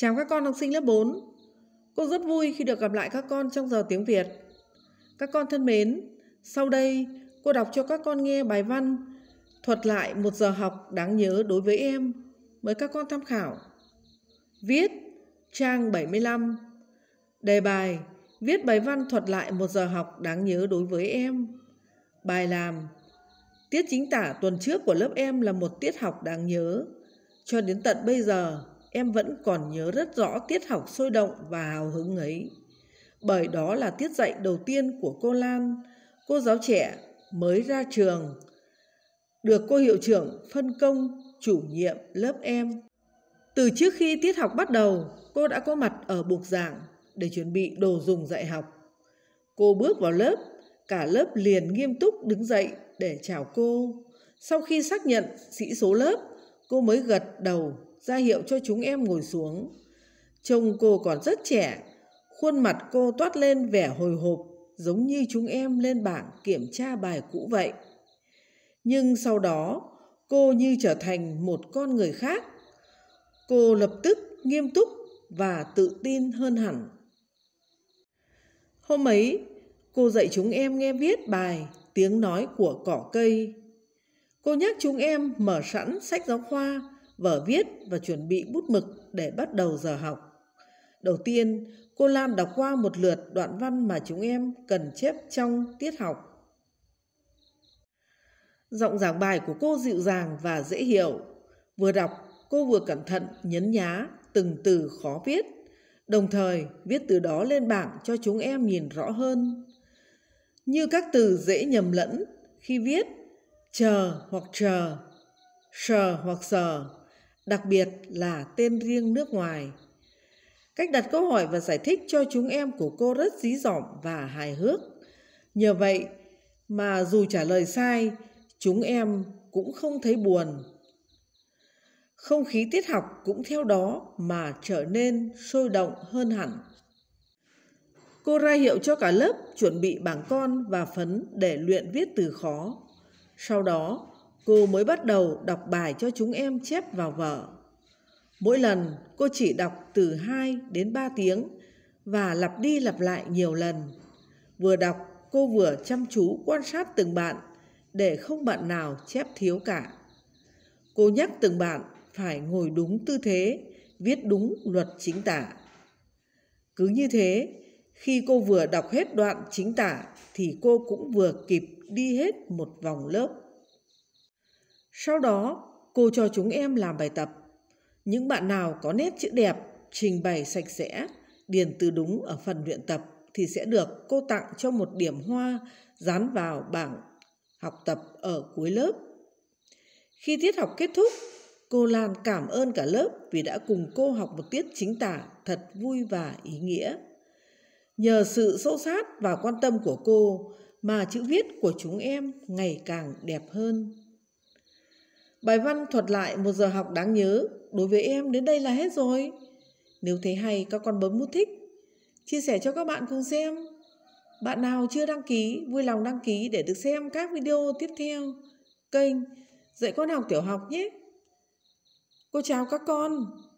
Chào các con học sinh lớp 4. Cô rất vui khi được gặp lại các con trong giờ tiếng Việt. Các con thân mến, sau đây cô đọc cho các con nghe bài văn thuật lại một giờ học đáng nhớ đối với em. Mời các con tham khảo. Viết trang 75. Đề bài viết bài văn thuật lại một giờ học đáng nhớ đối với em. Bài làm Tiết chính tả tuần trước của lớp em là một tiết học đáng nhớ. Cho đến tận bây giờ, em vẫn còn nhớ rất rõ tiết học sôi động và hào hứng ấy. Bởi đó là tiết dạy đầu tiên của cô Lan, cô giáo trẻ mới ra trường, được cô hiệu trưởng phân công chủ nhiệm lớp em. Từ trước khi tiết học bắt đầu, cô đã có mặt ở buộc giảng để chuẩn bị đồ dùng dạy học. Cô bước vào lớp, cả lớp liền nghiêm túc đứng dậy để chào cô. Sau khi xác nhận sĩ số lớp, cô mới gật đầu ra hiệu cho chúng em ngồi xuống. Trông cô còn rất trẻ, khuôn mặt cô toát lên vẻ hồi hộp giống như chúng em lên bảng kiểm tra bài cũ vậy. Nhưng sau đó, cô như trở thành một con người khác. Cô lập tức nghiêm túc và tự tin hơn hẳn. Hôm ấy, cô dạy chúng em nghe viết bài Tiếng nói của cỏ cây. Cô nhắc chúng em mở sẵn sách giáo khoa vở viết và chuẩn bị bút mực để bắt đầu giờ học. Đầu tiên, cô Lam đọc qua một lượt đoạn văn mà chúng em cần chép trong tiết học. Giọng giảng bài của cô dịu dàng và dễ hiểu. Vừa đọc, cô vừa cẩn thận nhấn nhá từng từ khó viết, đồng thời viết từ đó lên bảng cho chúng em nhìn rõ hơn. Như các từ dễ nhầm lẫn khi viết chờ hoặc chờ, sờ hoặc sờ đặc biệt là tên riêng nước ngoài. Cách đặt câu hỏi và giải thích cho chúng em của cô rất dí dỏm và hài hước. Nhờ vậy mà dù trả lời sai, chúng em cũng không thấy buồn. Không khí tiết học cũng theo đó mà trở nên sôi động hơn hẳn. Cô ra hiệu cho cả lớp chuẩn bị bảng con và phấn để luyện viết từ khó. Sau đó, cô mới bắt đầu đọc bài cho chúng em chép vào vở. Mỗi lần cô chỉ đọc từ 2 đến 3 tiếng và lặp đi lặp lại nhiều lần. Vừa đọc, cô vừa chăm chú quan sát từng bạn để không bạn nào chép thiếu cả. Cô nhắc từng bạn phải ngồi đúng tư thế, viết đúng luật chính tả. Cứ như thế, khi cô vừa đọc hết đoạn chính tả thì cô cũng vừa kịp đi hết một vòng lớp. Sau đó, cô cho chúng em làm bài tập. Những bạn nào có nét chữ đẹp, trình bày sạch sẽ, điền từ đúng ở phần luyện tập thì sẽ được cô tặng cho một điểm hoa dán vào bảng học tập ở cuối lớp. Khi tiết học kết thúc, cô Lan cảm ơn cả lớp vì đã cùng cô học một tiết chính tả thật vui và ý nghĩa. Nhờ sự sâu sát và quan tâm của cô mà chữ viết của chúng em ngày càng đẹp hơn. Bài văn thuật lại một giờ học đáng nhớ. Đối với em đến đây là hết rồi. Nếu thấy hay các con bấm nút thích. Chia sẻ cho các bạn cùng xem. Bạn nào chưa đăng ký, vui lòng đăng ký để được xem các video tiếp theo. Kênh Dạy con học tiểu học nhé. Cô chào các con.